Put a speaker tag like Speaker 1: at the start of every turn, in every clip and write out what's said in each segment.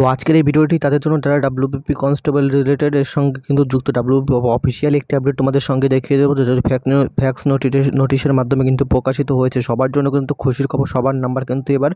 Speaker 1: তো আজকের এই ভিডিওটি তাদের জন্য যারা ডাব্লিউপিপি কনস্টেবল রিলেটেড এর সঙ্গে কিন্তু যুক্ত ডাব্লিউপি অফিসিয়াল একটি আপডেট তোমাদের সঙ্গে দেখিয়ে দেবো যেটা ফ্যাক্স নোটিশের মাধ্যমে কিন্তু প্রকাশিত হয়েছে সবার জন্য কিন্তু খুশির খবর সবার নাম্বার কিন্তু এবার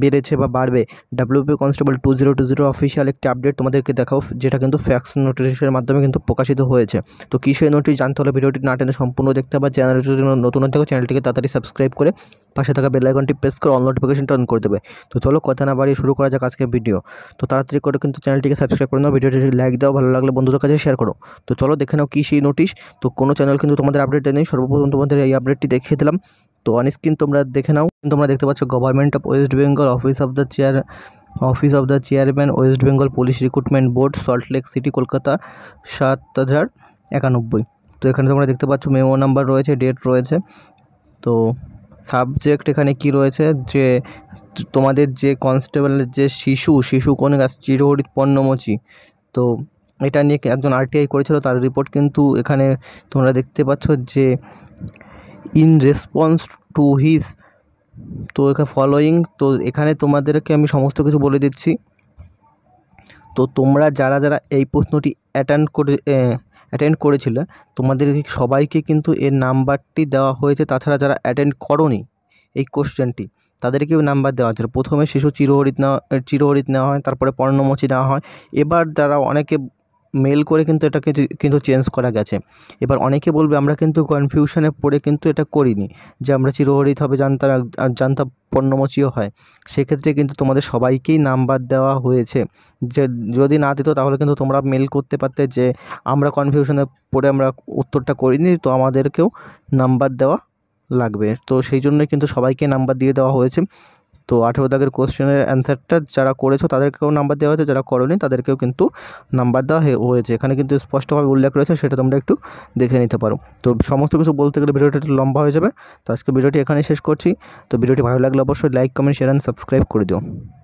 Speaker 1: বেড়েছে বা বাড়বে WP constable two zero two zero official একটি আপডেট তোমাদেরকে দেখাও যেটা কিন্তু ফ্যাক্স নোটিশের মাধ্যমে কিন্তু প্রকাশিত হয়েছে তো কী সেই নোটিশ জানতে হলে ভিডিওটি না টেনে সম্পূর্ণ দেখতে বা চ্যানেল জন্য নতুন থাকো চ্যানেলটিকে তাড়াতাড়ি সাবস্ক্রাইব করে পাশে থাকা বেল আইকনটি প্রেস করে অল নোটিফিকেশনটি অন করে দেবে তো চলো কথা না বাড়িয়ে শুরু করা যাক আজকের ভিডিও তো তাড়াতাড়ি করে কিন্তু চ্যানেলটিকে সাবস্ক্রাইব করে নাও ভিডিওটি লাইক দাও ভালো লাগলে বন্ধুদের কাছে শেয়ার করো তো চলো দেখে নাও কী সেই নোটিশ তো কোনো চ্যানেল কিন্তু তোমাদের আপডেট নেই সর্বপ্রথম তোমাদের এই আপডেটটি দেখিয়ে দিলাম তো অনস্ক্রিন তোমরা দেখে নাও তোমরা দেখতে পাচ্ছ government of West Bengal office of the chair office of the chairman West Bengal police recruitment board Salt Lake city Kolkata সাত হাজার একানব্বই তো এখানে তোমরা দেখতে পাচ্ছ মেমো নাম্বার রয়েছে ডেট রয়েছে তো সাবজেক্ট এখানে কি রয়েছে যে তোমাদের যে কনস্টেবলের যে শিশু শিশু কোন গাছ চিরহরিত পণ্যমোচী তো এটা নিয়ে একজন আরটিআই করেছিল তার রিপোর্ট কিন্তু এখানে তোমরা দেখতে পাচ্ছ যে ইন রেসপন্স টু হিজ তো এখানে ফলোয়িং তো এখানে তোমাদেরকে আমি সমস্ত কিছু বলে দিচ্ছি তো তোমরা যারা যারা এই প্রশ্নটি অ্যাটেন্ড করে অ্যাটেন্ড করেছিলে তোমাদের সবাইকে কিন্তু এর নাম্বারটি দেওয়া হয়েছে তাছাড়া যারা অ্যাটেন্ড করনি এই কোশ্চেনটি তাদেরকেও নাম্বার দেওয়া হয়েছিল প্রথমে শিশু চিরহরিত নেওয়া চিরহরিত নেওয়া হয় তারপরে পর্ণমোচী নেওয়া হয় এবার যারা অনেকে মেল করে কিন্তু এটাকে কিন্তু চেঞ্জ করা গেছে এবার অনেকে বলবে আমরা কিন্তু কনফিউশনে পড়ে কিন্তু এটা করিনি যে আমরা চিরহরিত হবে জানতাম জানতাম পণ্যমোচীও হয় সেক্ষেত্রে কিন্তু তোমাদের সবাইকেই নাম্বার দেওয়া হয়েছে যে যদি না দিত তাহলে কিন্তু তোমরা মেল করতে পারতে যে আমরা কনফিউশনে পড়ে আমরা উত্তরটা করিনি তো আমাদেরকেও নাম্বার দেওয়া লাগবে তো সেই জন্যই কিন্তু সবাইকে নাম্বার দিয়ে দেওয়া হয়েছে তো আঠেরো দাগের কোশ্চেনের অ্যান্সারটা যারা করেছো তাদেরকেও নাম্বার দেওয়া হয়েছে যারা করনি তাদেরকেও কিন্তু নাম্বার দেওয়া হয়েছে এখানে কিন্তু স্পষ্টভাবে উল্লেখ রয়েছে সেটা তোমরা একটু দেখে নিতে পারো তো সমস্ত কিছু বলতে গেলে ভিডিওটি একটু লম্বা হয়ে যাবে তো আজকে ভিডিওটি এখানে শেষ করছি তো ভিডিওটি ভালো লাগলে অবশ্যই like comment share and subscribe করে দিও